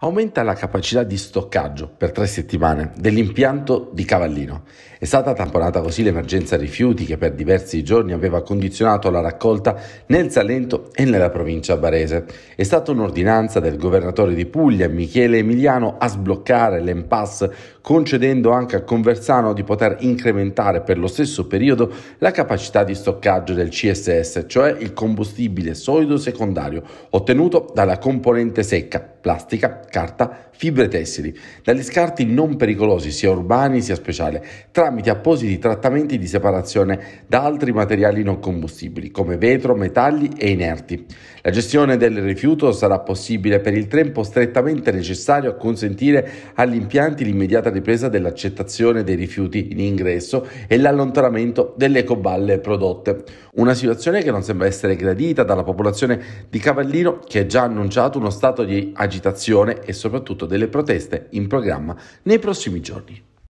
aumenta la capacità di stoccaggio per tre settimane dell'impianto di Cavallino. È stata tamponata così l'emergenza rifiuti che per diversi giorni aveva condizionato la raccolta nel Salento e nella provincia barese. È stata un'ordinanza del governatore di Puglia, Michele Emiliano, a sbloccare l'impasse, concedendo anche a Conversano di poter incrementare per lo stesso periodo la capacità di stoccaggio del CSS, cioè il combustibile solido secondario, ottenuto dalla componente secca, plastica carta, fibre tessili, dagli scarti non pericolosi sia urbani sia speciali, tramite appositi trattamenti di separazione da altri materiali non combustibili come vetro, metalli e inerti. La gestione del rifiuto sarà possibile per il tempo strettamente necessario a consentire agli impianti l'immediata ripresa dell'accettazione dei rifiuti in ingresso e l'allontanamento delle coballe prodotte. Una situazione che non sembra essere gradita dalla popolazione di Cavallino che ha già annunciato uno stato di agitazione e soprattutto delle proteste in programma nei prossimi giorni.